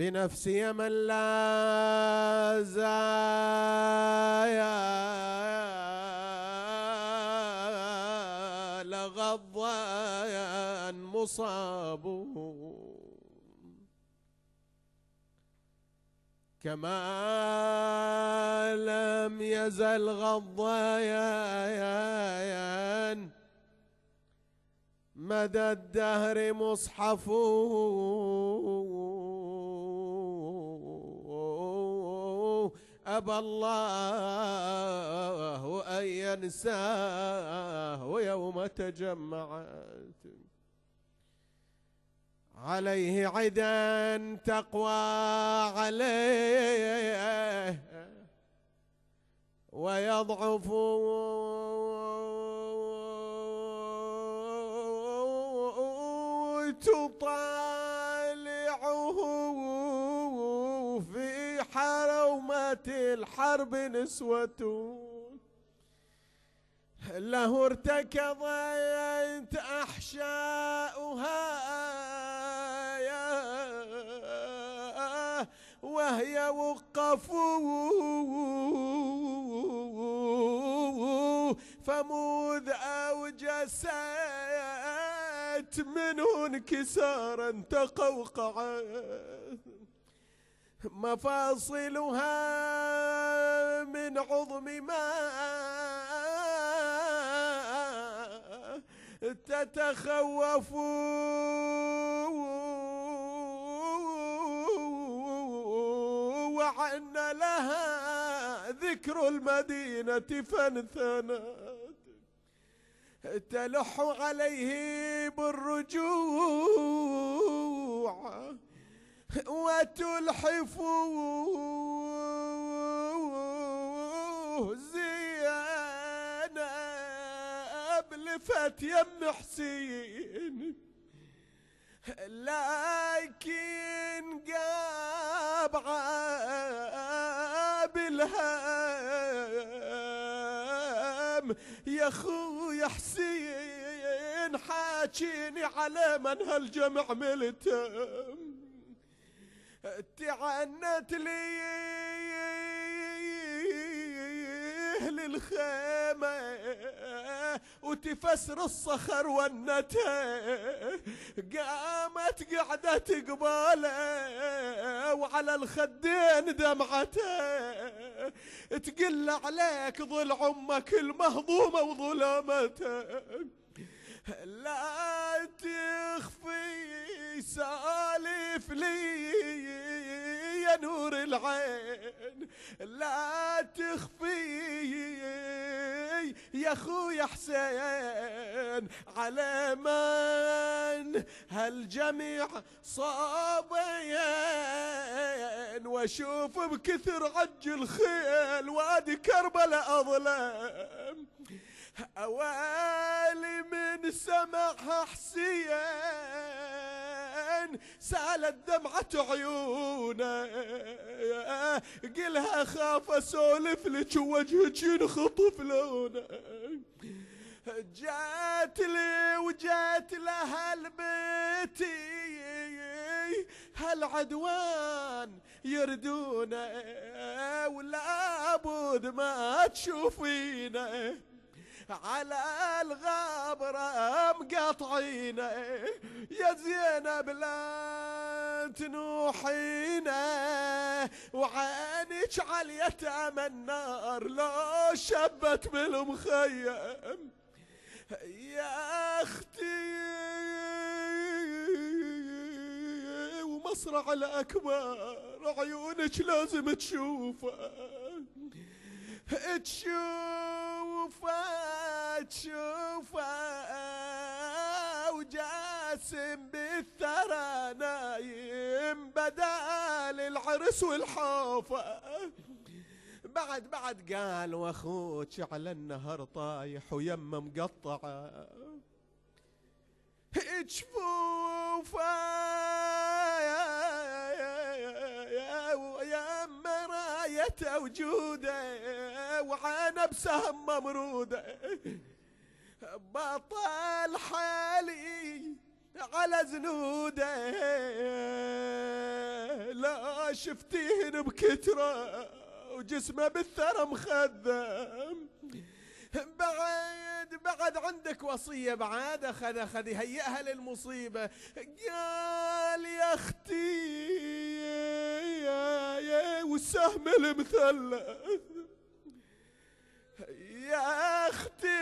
بنفسي من لا زال غضا مصاب كما لم يزل غضا مدى الدهر مصحفه أبى الله أن ينساه يوم تجمعت عليه عدا تقوى عليه ويضعف تطال ومات الحرب نسوة له ارتكضت أحشاؤها وهي وقف فمذ أوجست منه انكسارا تقوقعت مفاصلها من عظم ما تتخوف وعن لها ذكر المدينة فانثنت تلح عليه بالرجوع وتلحفوز زينب لفت يم حسين لكن قاب بالهم يا خويا حسين حاجيني على من هالجمع ملتم تعنت لي أهل الخيمة وتفسر الصخر ونته قامت قعدت قباله وعلى الخدين دمعته تقل عليك ظل عمك المهضومة وظلامته لا تخفي سالف لي يا نور العين لا تخفي يا خوي حسين على من هالجميع صابين واشوف بكثر عج الخيل وادي كربلاء اظلم اوالي من سمعها حسين سالت دمعة عيونه قلها اخاف اسولف لك ووجهك ينخطف لونه جات لي وجات لأهل بيتي هالعدوان يردونه ولا بد ما تشوفينه على الغبرة مقطعينا يا زينب لا تنوحينا وعينك على اليتامى النار لو شبت بالمخيم يا اختي ومصرع الاكبر عيونك لازم تشوفه تشوف تشوفه وجاسم بالثرى نايم بدال العرس والحوفة بعد بعد قال واخوك على النهر طايح ويمه مقطعه جفوفه يا يا يا يا مرايته وجوده وعانى بسهم ممرودة بطل حالي على زنودة لا شفتيهن بكترة وجسمه بالثرى مخذم بعد بعد عندك وصية بعد أخذ أخذ يهيئها للمصيبة قال يا أختي يا يا والسهم المثلث يا اختي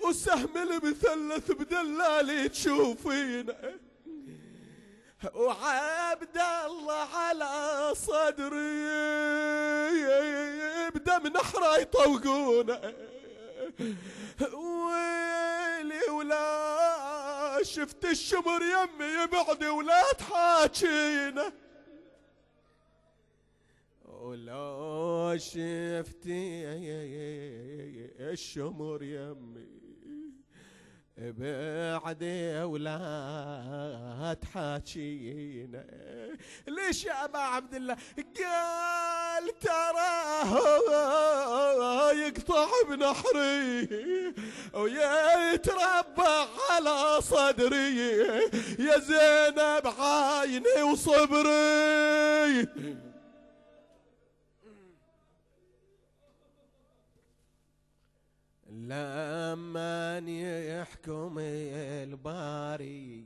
وسهم المثلث بدلالي تشوفينه وعبد الله على صدري بدم نحره يطوقونه ويلي ولا شفت الشمر يمي بعدي ولا تحاكينه ولو شفتي الشمر يمي بعدي ولا تحاكينا ليش يا ابا عبد الله قال ترى يقطع بنحري ويتربع على صدري يا زينب عيني وصبري لما يحكم الباري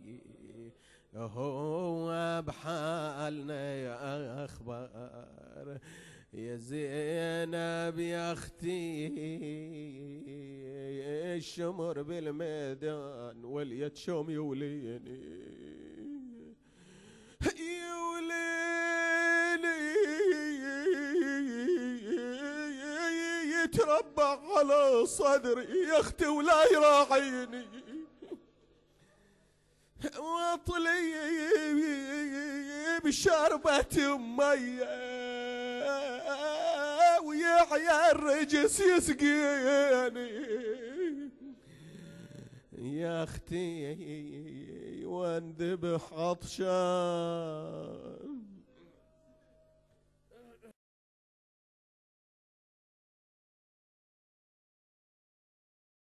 هو بحالنا يا أخبار يا زينب يا أختي الشمر بالميدان وليت شوم يوليني على صدري يا اختي ولا يراعيني واطلي بشربة مية ويحيى الرجس يسقيني يا اختي وانذبح عطشان